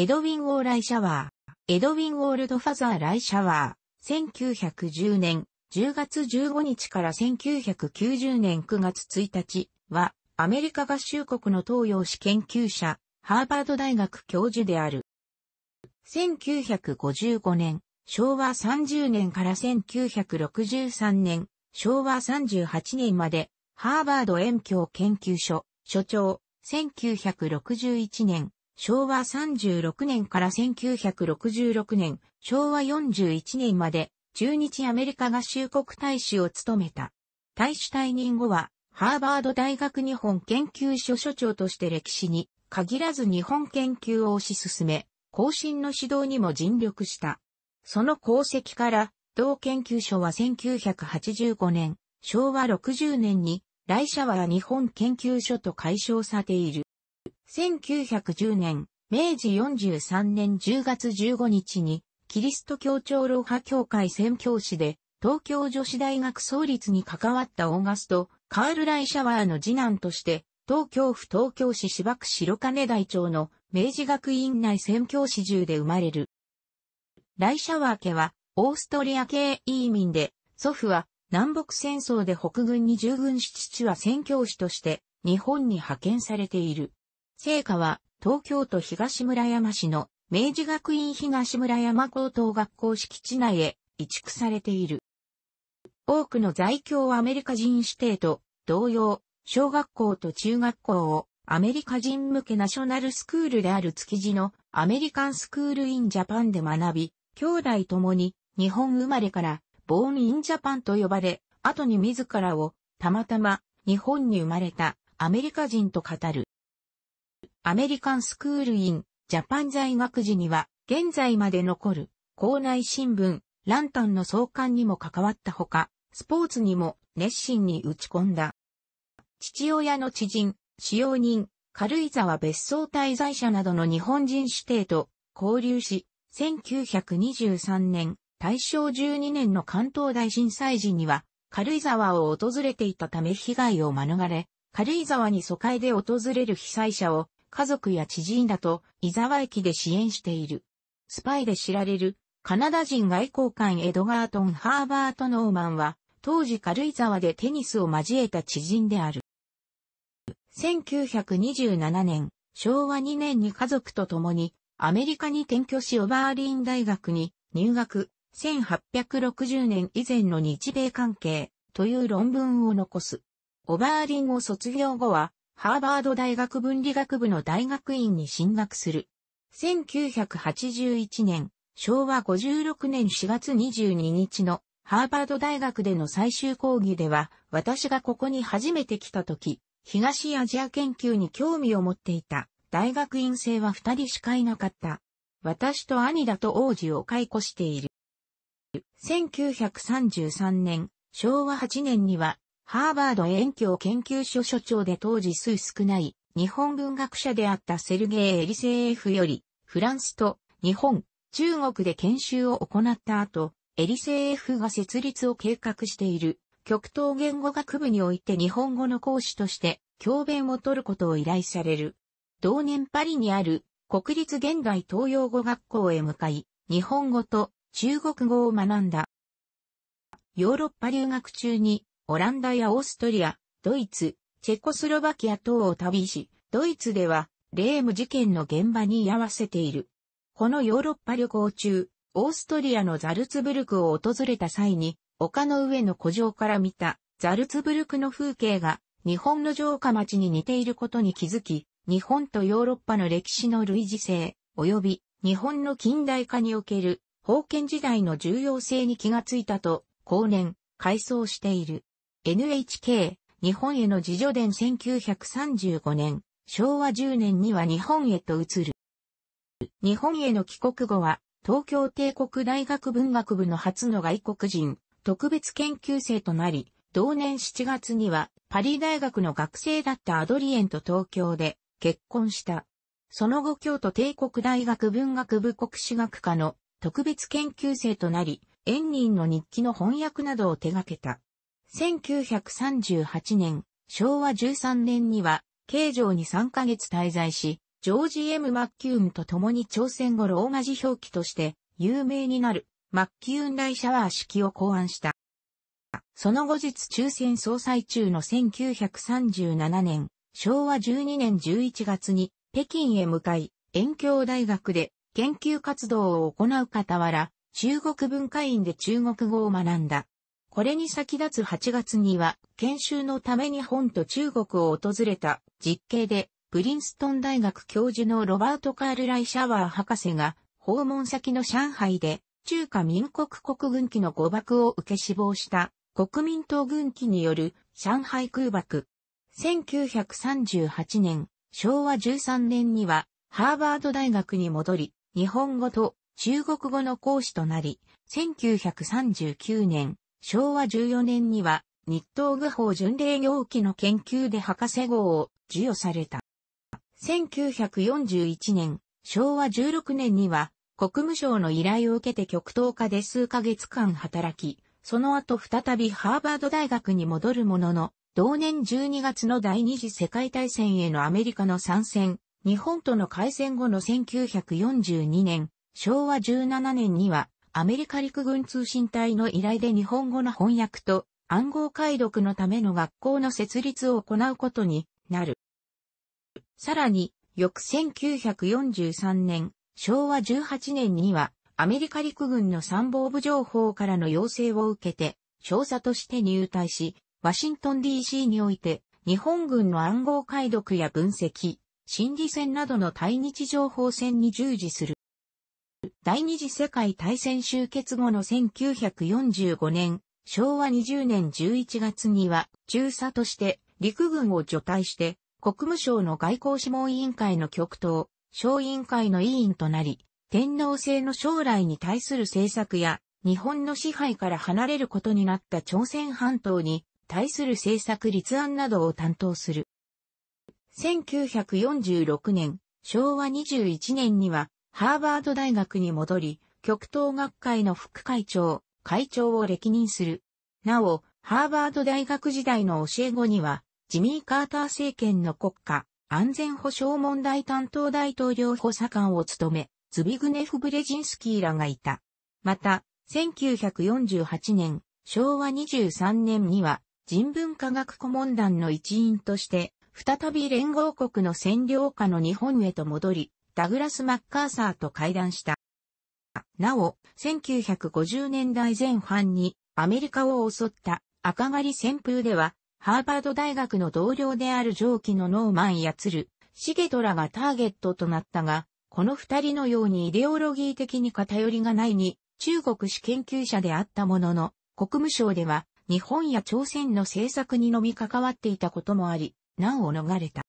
エドウィン・ウォーライシャワー、エドウィン・ウォールド・ファザー・ライシャワー、1910年10月15日から1990年9月1日は、アメリカ合衆国の東洋史研究者、ハーバード大学教授である。1955年、昭和30年から1963年、昭和38年まで、ハーバード遠鏡研究所、所長、1961年、昭和36年から1966年、昭和41年まで、中日アメリカ合衆国大使を務めた。大使退任後は、ハーバード大学日本研究所所長として歴史に限らず日本研究を推し進め、後進の指導にも尽力した。その功績から、同研究所は1985年、昭和60年に、来社は日本研究所と解消されている。1910年、明治43年10月15日に、キリスト教長老派協会宣教師で、東京女子大学創立に関わったオーガスト、カール・ライシャワーの次男として、東京府東京市芝区白金台町の明治学院内宣教師中で生まれる。ライシャワー家は、オーストリア系移民で、祖父は南北戦争で北軍に従軍し父は宣教師として日本に派遣されている。聖火は東京都東村山市の明治学院東村山高等学校敷地内へ移築されている。多くの在京アメリカ人指定と同様、小学校と中学校をアメリカ人向けナショナルスクールである築地のアメリカンスクールインジャパンで学び、兄弟ともに日本生まれからボーンインジャパンと呼ばれ、後に自らをたまたま日本に生まれたアメリカ人と語る。アメリカンスクールイン、ジャパン在学時には、現在まで残る、校内新聞、ランタンの創刊にも関わったほか、スポーツにも熱心に打ち込んだ。父親の知人、使用人、軽井沢別荘滞在者などの日本人指定と交流し、1923年、大正12年の関東大震災時には、軽井沢を訪れていたため被害を免れ、軽井沢に疎開で訪れる被災者を家族や知人らと伊沢駅で支援している。スパイで知られるカナダ人外交官エドガートン・ハーバート・ノーマンは当時軽井沢でテニスを交えた知人である。1927年、昭和2年に家族と共にアメリカに転居しオバーリン大学に入学、1860年以前の日米関係という論文を残す。オバーリンを卒業後はハーバード大学文理学部の大学院に進学する。1981年、昭和56年4月22日のハーバード大学での最終講義では、私がここに初めて来た時、東アジア研究に興味を持っていた。大学院生は二人しかいなかった。私と兄だと王子を解雇している。1933年、昭和8年にはハーバード遠教研究所所長で当時数少ない日本文学者であったセルゲイ・エリセーフより、フランスと日本、中国で研修を行った後、エリセーフが設立を計画している極東言語学部において日本語の講師として教鞭を取ることを依頼される。同年パリにある国立現代東洋語学校へ向かい、日本語と中国語を学んだ。ヨーロッパ留学中にオランダやオーストリア、ドイツ、チェコスロバキア等を旅し、ドイツでは、レーム事件の現場に居合わせている。このヨーロッパ旅行中、オーストリアのザルツブルクを訪れた際に、丘の上の古城から見たザルツブルクの風景が日本の城下町に似ていることに気づき、日本とヨーロッパの歴史の類似性、及び日本の近代化における封建時代の重要性に気がついたと、後年、回想している。NHK、日本への自助伝1935年、昭和10年には日本へと移る。日本への帰国後は、東京帝国大学文学部の初の外国人、特別研究生となり、同年7月にはパリ大学の学生だったアドリエンと東京で結婚した。その後京都帝国大学文学部国史学科の特別研究生となり、ニンの日記の翻訳などを手掛けた。1938年、昭和13年には、京城に3ヶ月滞在し、ジョージ・ M・ マッキューンと共に朝鮮語ローマ字表記として有名になるマッキューン大シャワー式を考案した。その後日抽選総裁中の1937年、昭和12年11月に北京へ向かい、遠京大学で研究活動を行う傍ら、中国文化院で中国語を学んだ。これに先立つ8月には、研修のために本と中国を訪れた実刑で、プリンストン大学教授のロバート・カール・ライ・シャワー博士が、訪問先の上海で、中華民国国軍機の誤爆を受け死亡した国民党軍機による上海空爆。1938年、昭和13年にはハーバード大学に戻り、日本語と中国語の講師となり、1939年、昭和14年には日東具法巡礼業記の研究で博士号を授与された。1941年、昭和16年には国務省の依頼を受けて極東化で数ヶ月間働き、その後再びハーバード大学に戻るものの、同年12月の第二次世界大戦へのアメリカの参戦、日本との開戦後の1942年、昭和17年にはアメリカ陸軍通信隊の依頼で日本語の翻訳と暗号解読のための学校の設立を行うことになる。さらに、翌1943年、昭和18年には、アメリカ陸軍の参謀部情報からの要請を受けて、少佐として入隊し、ワシントン DC において、日本軍の暗号解読や分析、心理戦などの対日情報戦に従事する。第二次世界大戦終結後の1945年、昭和20年11月には中佐として陸軍を除隊して、国務省の外交諮問委員会の局頭、小委員会の委員となり、天皇制の将来に対する政策や、日本の支配から離れることになった朝鮮半島に対する政策立案などを担当する。1946年、昭和21年にはハーバード大学に戻り、極東学会の副会長、会長を歴任する。なお、ハーバード大学時代の教え子には、ジミー・カーター政権の国家、安全保障問題担当大統領補佐官を務め、ズビグネフ・ブレジンスキーらがいた。また、1948年、昭和23年には、人文科学顧問団の一員として、再び連合国の占領下の日本へと戻り、ダグラス・マッカーサーと会談した。なお、1950年代前半にアメリカを襲った赤狩り旋風では、ハーバード大学の同僚である上記のノーマンや鶴、シゲトラがターゲットとなったが、この二人のようにイデオロギー的に偏りがないに、中国史研究者であったものの、国務省では日本や朝鮮の政策にのみ関わっていたこともあり、難を逃れた。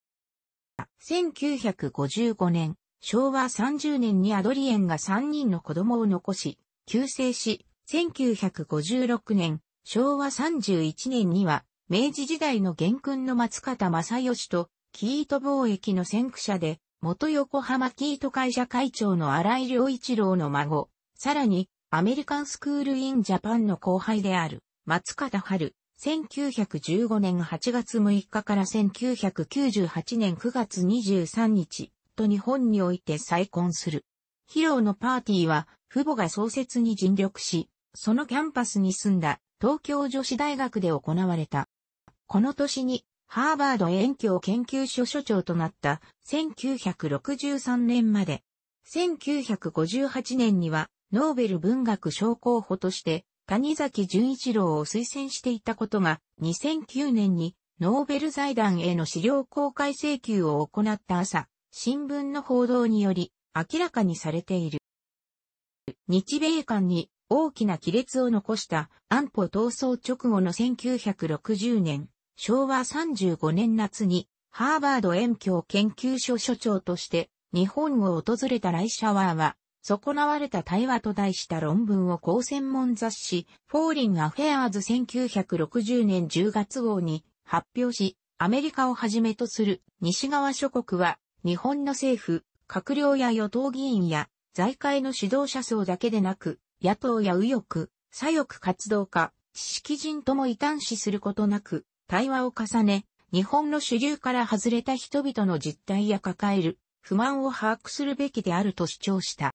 1955年、昭和30年にアドリエンが3人の子供を残し、救世し、1956年、昭和31年には、明治時代の元君の松方正義と、キート貿易の先駆者で、元横浜キート会社会長の荒井良一郎の孫、さらに、アメリカンスクールインジャパンの後輩である、松方春、1915年8月6日から1998年9月23日、と日本において再婚する。披露のパーティーは、父母が創設に尽力し、そのキャンパスに住んだ東京女子大学で行われた。この年に、ハーバード遠教研究所所長となった1963年まで、1958年にはノーベル文学賞候補として谷崎潤一郎を推薦していたことが2009年にノーベル財団への資料公開請求を行った朝、新聞の報道により明らかにされている。日米間に大きな亀裂を残した安保闘争直後の1960年、昭和35年夏にハーバード遠教研究所所長として日本を訪れたライシャワーは、損なわれた対話と題した論文を高専門雑誌、フォーリン・アフェアーズ1960年10月号に発表し、アメリカをはじめとする西側諸国は日本の政府、閣僚や与党議員や財界の指導者層だけでなく、野党や右翼、左翼活動家、知識人とも異端視することなく、対話を重ね、日本の主流から外れた人々の実態や抱える不満を把握するべきであると主張した。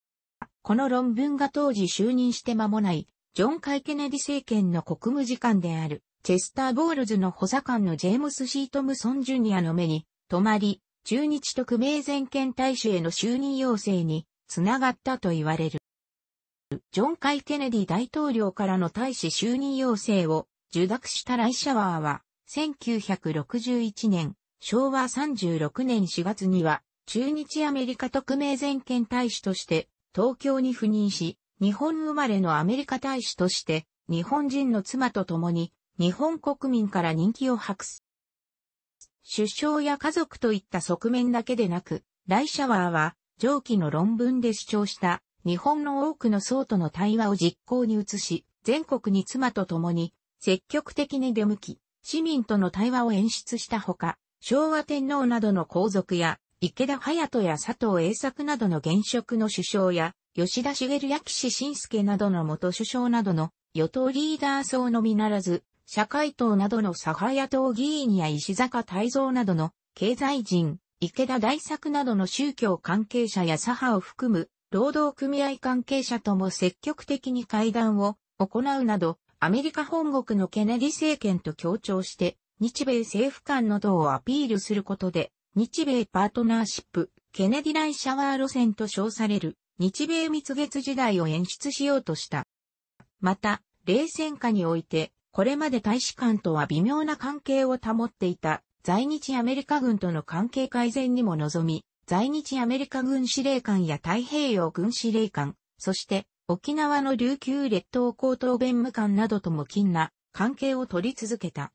この論文が当時就任して間もない、ジョン・カイ・ケネディ政権の国務次官である、チェスター・ボールズの補佐官のジェームス・シートムソン・ジュニアの目に、止まり、中日特命全権大使への就任要請につながったと言われる。ジョン・カイ・ケネディ大統領からの大使就任要請を受諾したライシャワーは、1961年、昭和36年4月には、中日アメリカ特命全権大使として、東京に赴任し、日本生まれのアメリカ大使として、日本人の妻と共に、日本国民から人気を博す。出生や家族といった側面だけでなく、ライシャワーは上記の論文で主張した日本の多くの層との対話を実行に移し、全国に妻と共に積極的に出向き、市民との対話を演出したほか、昭和天皇などの皇族や、池田隼人や佐藤栄作などの現職の首相や、吉田茂や岸信介などの元首相などの与党リーダー層のみならず、社会党などの左派野党議員や石坂泰造などの経済人、池田大作などの宗教関係者や左派を含む労働組合関係者とも積極的に会談を行うなど、アメリカ本国のケネディ政権と協調して、日米政府間の度をアピールすることで、日米パートナーシップ、ケネディライシャワー路線と称される、日米蜜月時代を演出しようとした。また、冷戦下において、これまで大使館とは微妙な関係を保っていた在日アメリカ軍との関係改善にも臨み、在日アメリカ軍司令官や太平洋軍司令官、そして沖縄の琉球列島高等弁務官などとも近な関係を取り続けた。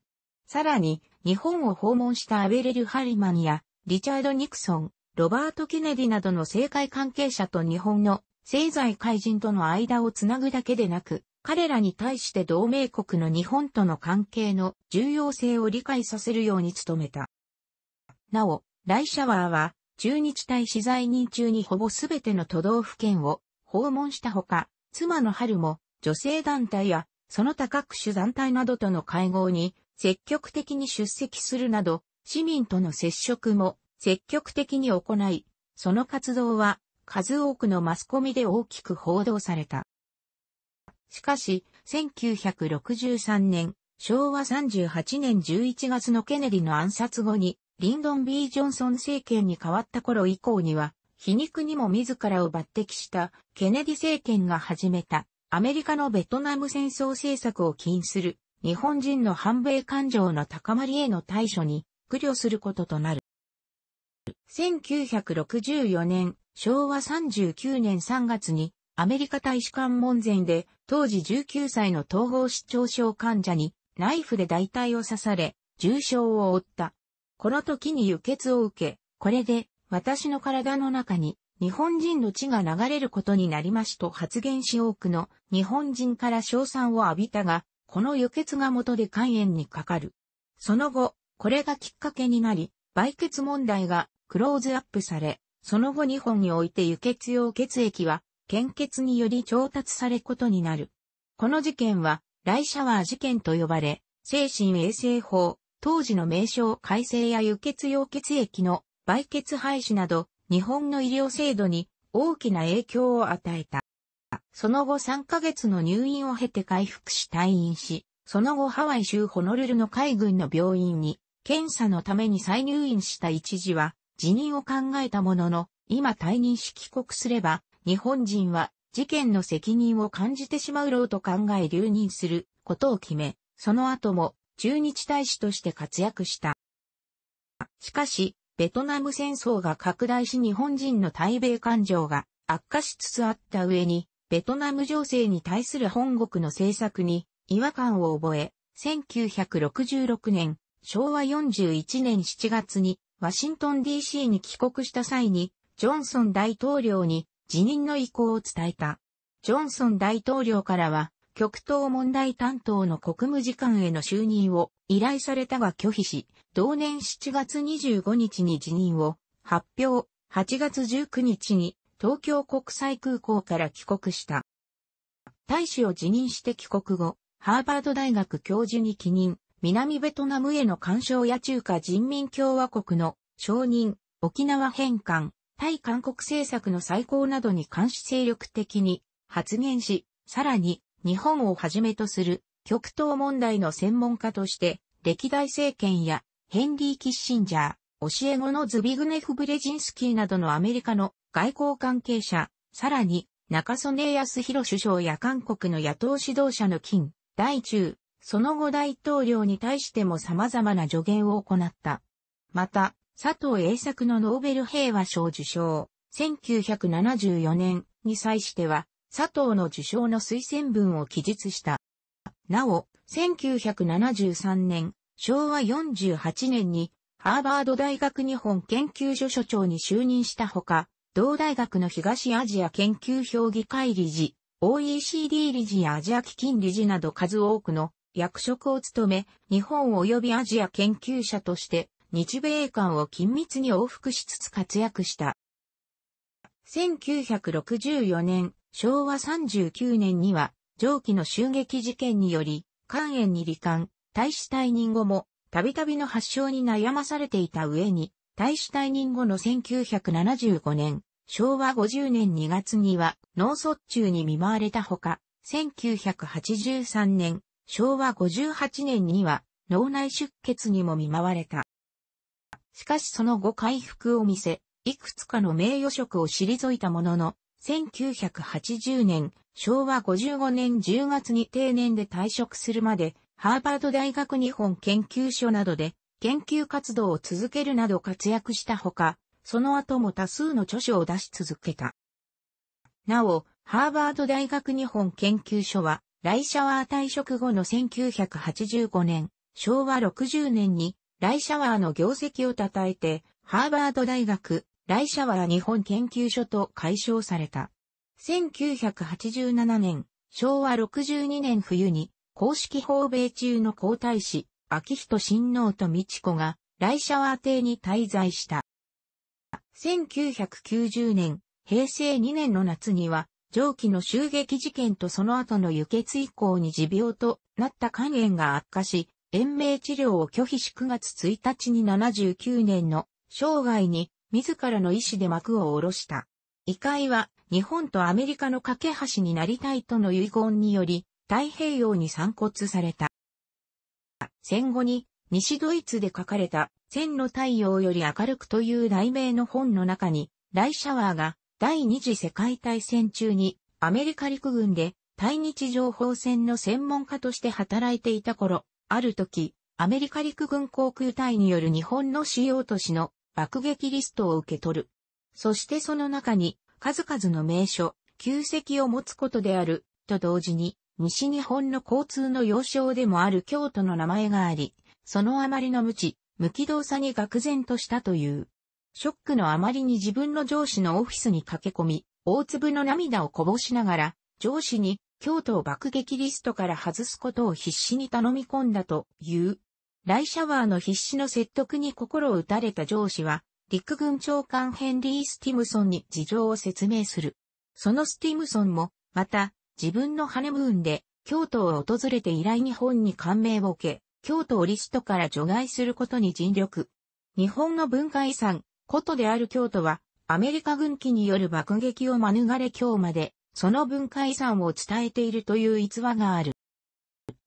さらに、日本を訪問したアベレル・ハリマンや、リチャード・ニクソン、ロバート・ケネディなどの政界関係者と日本の政財界人との間をつなぐだけでなく、彼らに対して同盟国の日本との関係の重要性を理解させるように努めた。なお、ライシャワーは、駐日大使在任中にほぼすべての都道府県を訪問したほか、妻の春も女性団体やその他各種団体などとの会合に積極的に出席するなど、市民との接触も積極的に行い、その活動は数多くのマスコミで大きく報道された。しかし、1963年、昭和38年11月のケネディの暗殺後に、リンドン・ B・ ジョンソン政権に変わった頃以降には、皮肉にも自らを抜擢したケネディ政権が始めたアメリカのベトナム戦争政策を禁する日本人の反米感情の高まりへの対処に苦慮することとなる。1964年、昭和39年3月にアメリカ大使館門前で、当時19歳の統合失調症患者に、ナイフで大体を刺され、重傷を負った。この時に輸血を受け、これで、私の体の中に、日本人の血が流れることになりますと発言し多くの日本人から賞賛を浴びたが、この輸血が元で肝炎にかかる。その後、これがきっかけになり、売血問題がクローズアップされ、その後日本において輸血用血液は献血により調達されることになる。この事件は、ライシャワー事件と呼ばれ、精神衛生法、当時の名称改正や輸血用血液の売血廃止など、日本の医療制度に大きな影響を与えた。その後3ヶ月の入院を経て回復し退院し、その後ハワイ州ホノルルの海軍の病院に検査のために再入院した一時は辞任を考えたものの、今退任し帰国すれば日本人は事件の責任を感じてしまうろうと考え留任することを決め、その後も駐日大使として活躍した。しかし、ベトナム戦争が拡大し日本人の対米感情が悪化しつつあった上に、ベトナム情勢に対する本国の政策に違和感を覚え、1966年、昭和41年7月にワシントン DC に帰国した際に、ジョンソン大統領に辞任の意向を伝えた。ジョンソン大統領からは、極東問題担当の国務次官への就任を依頼されたが拒否し、同年7月25日に辞任を発表、8月19日に東京国際空港から帰国した。大使を辞任して帰国後、ハーバード大学教授に帰任、南ベトナムへの干渉や中華人民共和国の承認、沖縄返還、対韓国政策の再考などに監視精力的に発言し、さらに日本をはじめとする極東問題の専門家として歴代政権やヘンリー・キッシンジャー、教え子のズビグネフ・ブレジンスキーなどのアメリカの外交関係者、さらに中曽根康弘首相や韓国の野党指導者の金、大中、その後大統領に対しても様々な助言を行った。また、佐藤栄作のノーベル平和賞受賞、1974年に際しては、佐藤の受賞の推薦文を記述した。なお、1973年、昭和48年に、ハーバード大学日本研究所所長に就任したほか、同大学の東アジア研究評議会理事、OECD 理事やアジア基金理事など数多くの役職を務め、日本及びアジア研究者として日米間を緊密に往復しつつ活躍した。1964年、昭和39年には、上記の襲撃事件により、肝炎に罹患、大使退任後も、たびたびの発症に悩まされていた上に、大使退任後の1975年、昭和50年2月には脳卒中に見舞われたほか、1983年、昭和58年には脳内出血にも見舞われた。しかしその後回復を見せ、いくつかの名誉職を退いたものの、1980年、昭和55年10月に定年で退職するまで、ハーバード大学日本研究所などで研究活動を続けるなど活躍したほか、その後も多数の著書を出し続けた。なお、ハーバード大学日本研究所は、ライシャワー退職後の1985年、昭和60年にライシャワーの業績を称えて、ハーバード大学、ライシャワー日本研究所と解消された。1987年、昭和62年冬に、公式訪米中の皇太子、秋人親王と美智子が、ライシャワー邸に滞在した。1990年、平成2年の夏には、上記の襲撃事件とその後の輸血以降に持病となった肝炎が悪化し、延命治療を拒否し9月1日に79年の生涯に自らの意志で幕を下ろした。異界は日本とアメリカの架け橋になりたいとの遺言により太平洋に散骨された。戦後に西ドイツで書かれた千の太陽より明るくという題名の本の中にライシャワーが第二次世界大戦中にアメリカ陸軍で対日情報戦の専門家として働いていた頃、ある時、アメリカ陸軍航空隊による日本の主要都市の爆撃リストを受け取る。そしてその中に数々の名所、旧跡を持つことである、と同時に、西日本の交通の要衝でもある京都の名前があり、そのあまりの無知、無機動さに愕然としたという。ショックのあまりに自分の上司のオフィスに駆け込み、大粒の涙をこぼしながら、上司に京都を爆撃リストから外すことを必死に頼み込んだという。ライシャワーの必死の説得に心を打たれた上司は、陸軍長官ヘンリー・スティムソンに事情を説明する。そのスティムソンも、また、自分のハネムーンで、京都を訪れて以来日本に感銘を受け、京都をリストから除外することに尽力。日本の文化遺産、古都である京都は、アメリカ軍機による爆撃を免れ今日までその文化遺産を伝えているという逸話がある。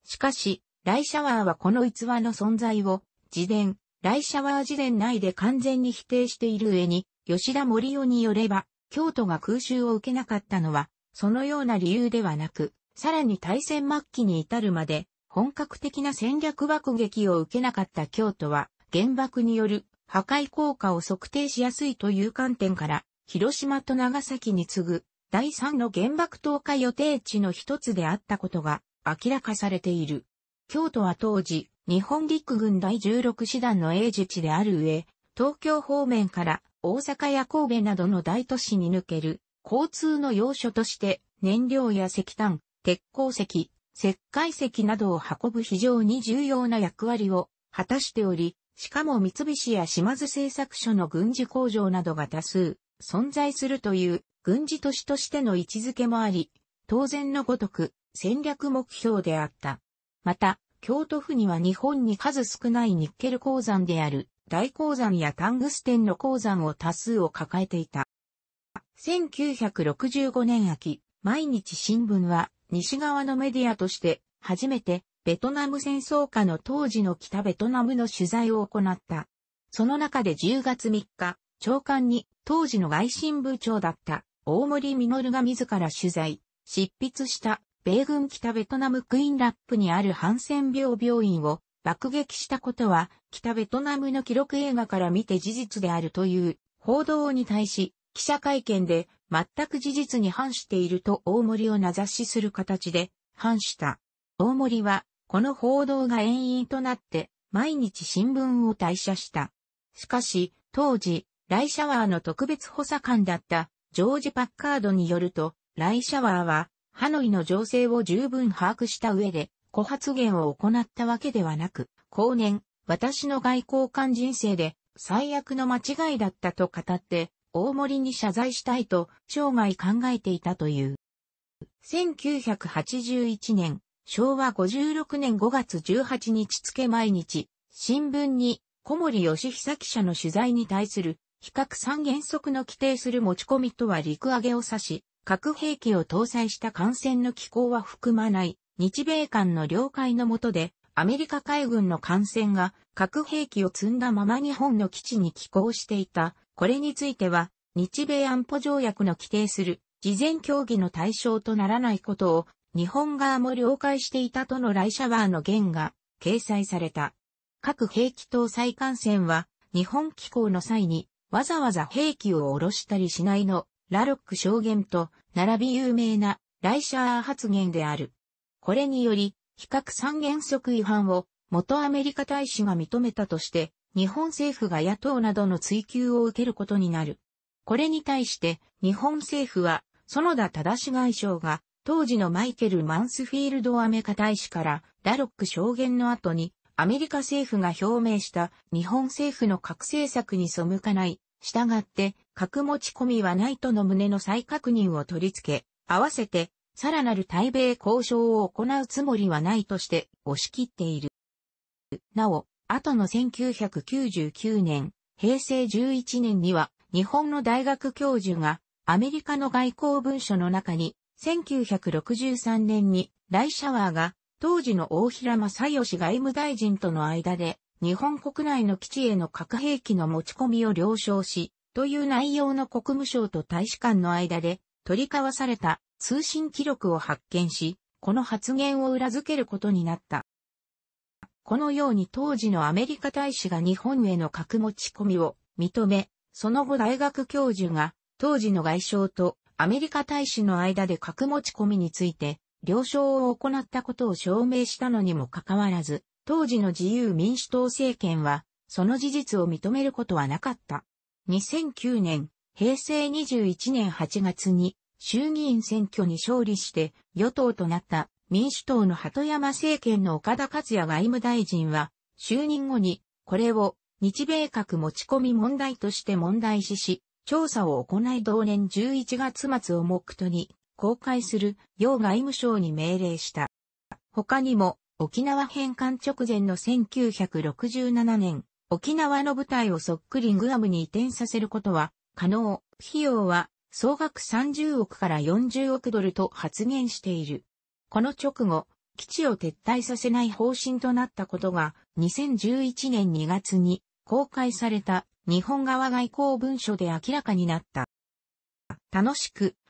しかし、ライシャワーはこの逸話の存在を、自伝、ライシャワー自伝内で完全に否定している上に、吉田森夫によれば、京都が空襲を受けなかったのは、そのような理由ではなく、さらに大戦末期に至るまで、本格的な戦略爆撃を受けなかった京都は、原爆による破壊効果を測定しやすいという観点から、広島と長崎に次ぐ第3の原爆投下予定地の一つであったことが明らかされている。京都は当時、日本陸軍第16師団の英樹地である上、東京方面から大阪や神戸などの大都市に抜ける交通の要所として燃料や石炭、鉄鉱石、石灰石などを運ぶ非常に重要な役割を果たしており、しかも三菱や島津製作所の軍事工場などが多数存在するという軍事都市としての位置づけもあり、当然のごとく戦略目標であった。また、京都府には日本に数少ないニッケル鉱山である大鉱山やタングステンの鉱山を多数を抱えていた。1965年秋、毎日新聞は西側のメディアとして初めてベトナム戦争下の当時の北ベトナムの取材を行った。その中で10月3日、長官に当時の外信部長だった大森実が自ら取材、執筆した米軍北ベトナムクイーンラップにあるハンセン病病院を爆撃したことは北ベトナムの記録映画から見て事実であるという報道に対し記者会見で全く事実に反していると大森を名指しする形で反した。大森はこの報道が遠因となって毎日新聞を退社した。しかし当時ライシャワーの特別補佐官だったジョージ・パッカードによると、ライシャワーは、ハノイの情勢を十分把握した上で、小発言を行ったわけではなく、後年、私の外交官人生で最悪の間違いだったと語って、大森に謝罪したいと生涯考えていたという。1981年、昭和56年5月18日付毎日、新聞に小森義久記者の取材に対する比較三原則の規定する持ち込みとは陸上げを指し、核兵器を搭載した艦船の機構は含まない、日米間の了解のもとで、アメリカ海軍の艦船が核兵器を積んだまま日本の基地に寄港していた。これについては、日米安保条約の規定する事前協議の対象とならないことを日本側も了解していたとのライシャワーの言が掲載された。核兵器搭載艦船は日本機構の際にわざわざ兵器を下ろしたりしないの、ラロック証言と、並び有名な、ライシャー発言である。これにより、比較三原則違反を、元アメリカ大使が認めたとして、日本政府が野党などの追及を受けることになる。これに対して、日本政府は、園田正外相が、当時のマイケル・マンスフィールドアメカ大使から、ラロック証言の後に、アメリカ政府が表明した日本政府の核政策に背かない、従って核持ち込みはないとの旨の再確認を取り付け、合わせてさらなる対米交渉を行うつもりはないとして押し切っている。なお、後の1999年、平成11年には日本の大学教授がアメリカの外交文書の中に1963年にライシャワーが当時の大平正義外務大臣との間で、日本国内の基地への核兵器の持ち込みを了承し、という内容の国務省と大使館の間で取り交わされた通信記録を発見し、この発言を裏付けることになった。このように当時のアメリカ大使が日本への核持ち込みを認め、その後大学教授が当時の外相とアメリカ大使の間で核持ち込みについて了承を行ったことを証明したのにもかかわらず、当時の自由民主党政権は、その事実を認めることはなかった。2009年、平成21年8月に、衆議院選挙に勝利して、与党となった民主党の鳩山政権の岡田克也外務大臣は、就任後に、これを日米核持ち込み問題として問題視し、調査を行い同年11月末を目途に、公開する要外務省に命令した。他にも、沖縄返還直前の1967年、沖縄の部隊をそっくりグアムに移転させることは可能。費用は総額30億から40億ドルと発言している。この直後、基地を撤退させない方針となったことが2011年2月に公開された日本側外交文書で明らかになった。楽しく